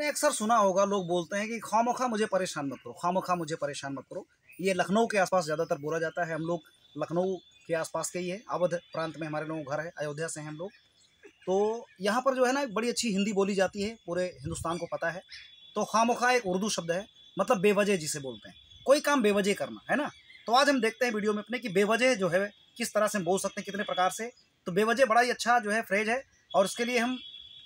आपने अक्सर सुना होगा लोग बोलते हैं कि खामोखा मुझे परेशान मत करो खामोखा मुझे परेशान मत करो ये लखनऊ के आसपास ज़्यादातर बोला जाता है हम लोग लखनऊ के आसपास के ही है अवध प्रांत में हमारे लोगों घर है अयोध्या से हैं हम लोग तो यहाँ पर जो है ना बड़ी अच्छी हिंदी बोली जाती है पूरे हिंदुस्तान को पता है तो खामोखा एक उर्दू शब्द है मतलब बेवजह जिसे बोलते हैं कोई काम बेवजह करना है ना तो आज हम देखते हैं वीडियो में अपने कि बेवजह जो है किस तरह से हम बोल सकते हैं कितने प्रकार से तो बेवजह बड़ा ही अच्छा जो है फ्रेज है और उसके लिए हम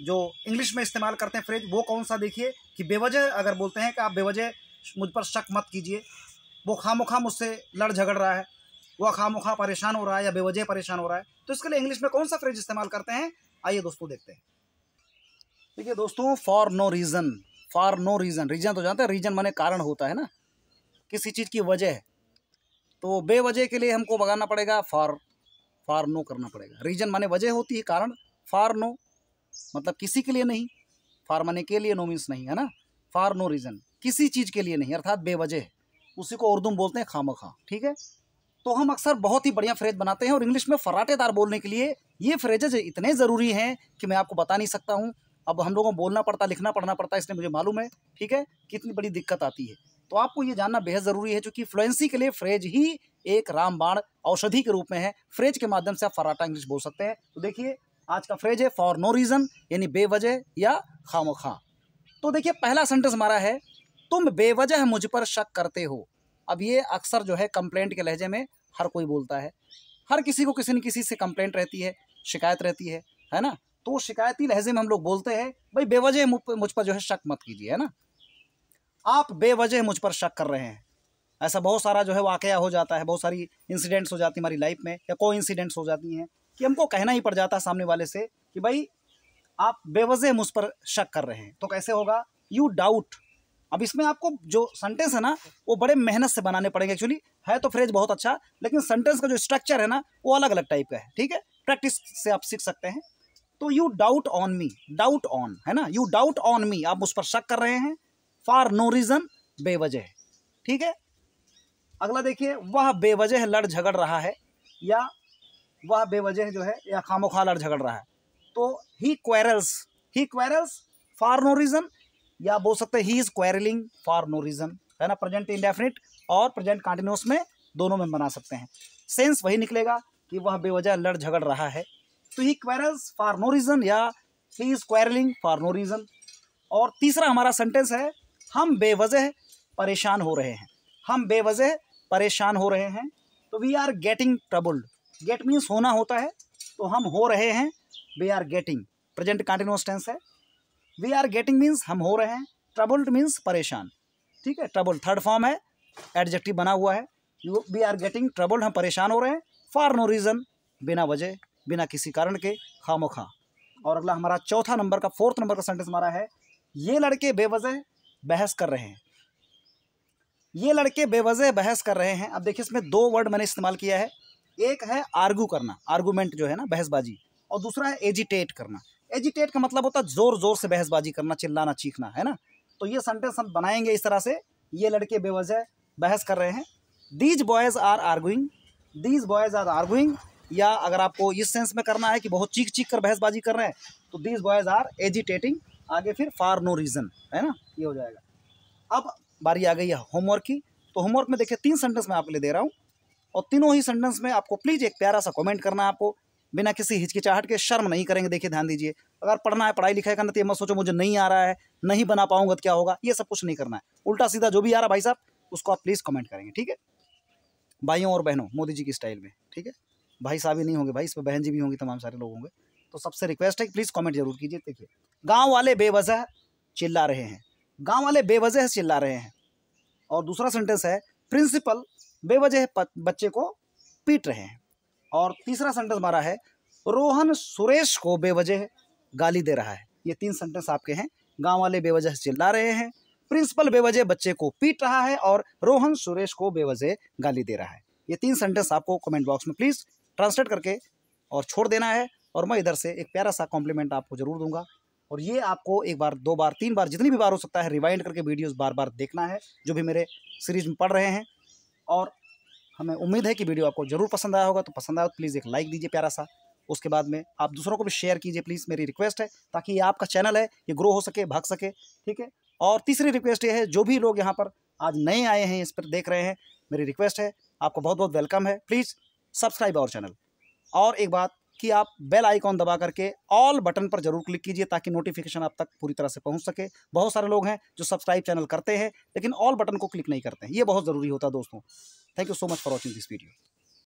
जो इंग्लिश में इस्तेमाल करते हैं फ्रेज वो कौन सा देखिए कि बेवजह अगर बोलते हैं कि आप बेवजह मुझ पर शक मत कीजिए वो खामोखा खा मुझसे लड़ झगड़ रहा है वह खामो खा परेशान हो रहा है या बेवजह परेशान हो रहा है तो इसके लिए इंग्लिश में कौन सा फ्रेज इस्तेमाल करते हैं आइए दोस्तों देखते हैं देखिए दोस्तों for no reason for no reason reason तो जानते हैं रीज़न माने कारण होता है ना किसी चीज़ की वजह है तो बेवजह के लिए हमको भगाना पड़ेगा फॉर फॉर नो करना पड़ेगा रीज़न माने वजह होती है कारण फॉर नो मतलब किसी के लिए नहीं फार मने के लिए नो मीन्स नहीं है ना फार नो रीज़न किसी चीज़ के लिए नहीं अर्थात बेवजह उसी को उर्दू में बोलते हैं खामो खा ठीक है तो हम अक्सर बहुत ही बढ़िया फ्रेज बनाते हैं और इंग्लिश में फराटेदार बोलने के लिए ये फ्रेजेज इतने ज़रूरी हैं कि मैं आपको बता नहीं सकता हूँ अब हम लोगों को बोलना पड़ता लिखना पढ़ना पड़ता इसलिए मुझे मालूम है ठीक है कितनी बड़ी दिक्कत आती है तो आपको ये जानना बेहद ज़रूरी है चूँकि फ्लुएंसी के लिए फ्रेज ही एक रामबाण औषधि के रूप में है फ्रेज के माध्यम से आप फराटा इंग्लिश बोल सकते हैं तो देखिए आज का फ्रेज है फॉर नो रीज़न यानी बेवजह या खामो खा तो देखिए पहला सेंटेंस हमारा है तुम बेवजह मुझ पर शक करते हो अब ये अक्सर जो है कंप्लेंट के लहजे में हर कोई बोलता है हर किसी को किसी न किसी से कंप्लेंट रहती है शिकायत रहती है है ना तो शिकायती लहजे में हम लोग बोलते हैं भाई बेवजह मुझ पर जो है शक मत कीजिए है ना आप बेवजह मुझ पर शक कर रहे हैं ऐसा बहुत सारा जो है वाकया हो जाता है बहुत सारी इंसिडेंट्स हो जाती हमारी लाइफ में या कोई इंसिडेंट्स हो जाती हैं कि हमको कहना ही पड़ जाता है सामने वाले से कि भाई आप बेवजह मुझ पर शक कर रहे हैं तो कैसे होगा यू डाउट अब इसमें आपको जो सेंटेंस है ना वो बड़े मेहनत से बनाने पड़ेंगे एक्चुअली है तो फ्रेज बहुत अच्छा लेकिन सेंटेंस का जो स्ट्रक्चर है ना वो अलग अलग टाइप का है ठीक है प्रैक्टिस से आप सीख सकते हैं तो you doubt on me doubt on है ना यू डाउट ऑन मी आप उस पर शक कर रहे हैं फॉर नो रीजन बेवजह ठीक है अगला देखिए वह बेवजह लड़ झगड़ रहा है या वह बेवजह जो है या खामो खा लड़ झगड़ रहा है तो he quarrels he quarrels for no reason या बोल सकते हैं he is quarrelling for no reason है ना प्रेजेंट इंडेफिनिट और प्रेजेंट कॉन्टिन्यूस में दोनों में बना सकते हैं सेंस वही निकलेगा कि वह बेवजह लड़ झगड़ रहा है तो he quarrels for no reason या he is quarrelling for no reason और तीसरा हमारा सेंटेंस है हम बेवजह परेशान हो रहे हैं हम बेवजह परेशान हो रहे हैं तो we are getting troubled get means होना होता है तो हम हो रहे हैं we are getting present continuous tense है वी आर गेटिंग मीन्स हम हो रहे हैं ट्रबल्ड मीन्स परेशान ठीक है ट्रबल थर्ड फॉर्म है एडजेक्टिव बना हुआ है you we are getting troubled हम परेशान हो रहे हैं फॉर नो रीज़न बिना वजह बिना किसी कारण के खामो खा और अगला हमारा चौथा नंबर का फोर्थ नंबर का सेंटेंस हमारा है ये लड़के बेवजह बहस कर रहे हैं ये लड़के बेवजह बहस कर रहे हैं अब देखिए इसमें दो वर्ड मैंने इस्तेमाल किया है एक है आर्गू करना आर्गूमेंट जो है ना बहसबाजी और दूसरा है एजिटेट करना एजिटेट का मतलब होता है जोर जोर से बहसबाजी करना चिल्लाना चीखना है ना तो ये सेंटेंस हम बनाएंगे इस तरह से ये लड़के बेवजह बहस कर रहे हैं these boys are arguing these boys are arguing या अगर आपको इस सेंस में करना है कि बहुत चीख चीख कर बहसबाजी कर रहे हैं तो दीज बॉयज़ आर एजिटेटिंग आगे फिर फार नो रीज़न है ना ये हो जाएगा अब बारी आ गई है होमवर्क की तो होमवर्क में देखिए तीन सेंटेंस मैं आपके लिए दे रहा हूँ और तीनों ही सेंटेंस में आपको प्लीज़ एक प्यारा सा कमेंट करना है आपको बिना किसी हिचकिचाहट के शर्म नहीं करेंगे देखिए ध्यान दीजिए अगर पढ़ना है पढ़ाई लिखाई करना तो मत सोचो मुझे नहीं आ रहा है नहीं बना पाऊंगा तो क्या होगा ये सब कुछ नहीं करना है उल्टा सीधा जो भी आ रहा है भाई साहब उसको आप प्लीज़ कमेंट करेंगे ठीक है भाइयों और बहनों मोदी जी की स्टाइल में ठीक है भाई साहब ही नहीं होंगे भाई इस पर बहन जी भी होंगी तमाम सारे लोग होंगे तो सबसे रिक्वेस्ट है कि प्लीज़ कॉमेंट जरूर कीजिए देखिए गाँव वाले बेवजह चिल्ला रहे हैं गाँव वाले बेवजह चिल्ला रहे हैं और दूसरा सेंटेंस है प्रिंसिपल बेवजह बच्चे को पीट रहे हैं और तीसरा सेंटेंस हमारा है रोहन सुरेश को बेवजह गाली दे रहा है ये तीन सेंटेंस आपके हैं गांव वाले बेवजह चिल्ला रहे हैं प्रिंसिपल बेवजह बच्चे को पीट रहा है और रोहन सुरेश को बेवजह गाली दे रहा है ये तीन सेंटेंस आपको कमेंट बॉक्स में प्लीज़ ट्रांसलेट करके और छोड़ देना है और मैं इधर से एक प्यारा सा कॉम्प्लीमेंट आपको ज़रूर दूंगा और ये आपको एक बार दो बार तीन बार जितनी भी बार हो सकता है रिवाइंड करके वीडियोस बार बार देखना है जो भी मेरे सीरीज में पढ़ रहे हैं और हमें उम्मीद है कि वीडियो आपको जरूर पसंद आया होगा तो पसंद आया तो प्लीज़ एक लाइक दीजिए प्यारा सा उसके बाद में आप दूसरों को भी शेयर कीजिए प्लीज़ मेरी रिक्वेस्ट है ताकि ये आपका चैनल है ये ग्रो हो सके भाग सके ठीक है और तीसरी रिक्वेस्ट ये है जो भी लोग यहाँ पर आज नए आए हैं इस पर देख रहे हैं मेरी रिक्वेस्ट है आपको बहुत बहुत वेलकम है प्लीज़ सब्सक्राइब आवर चैनल और एक बात कि आप बेल आइकॉन दबा करके ऑल बटन पर जरूर क्लिक कीजिए ताकि नोटिफिकेशन आप तक पूरी तरह से पहुंच सके बहुत सारे लोग हैं जो सब्सक्राइब चैनल करते हैं लेकिन ऑल बटन को क्लिक नहीं करते हैं ये बहुत ज़रूरी होता है दोस्तों thank you so much for watching this video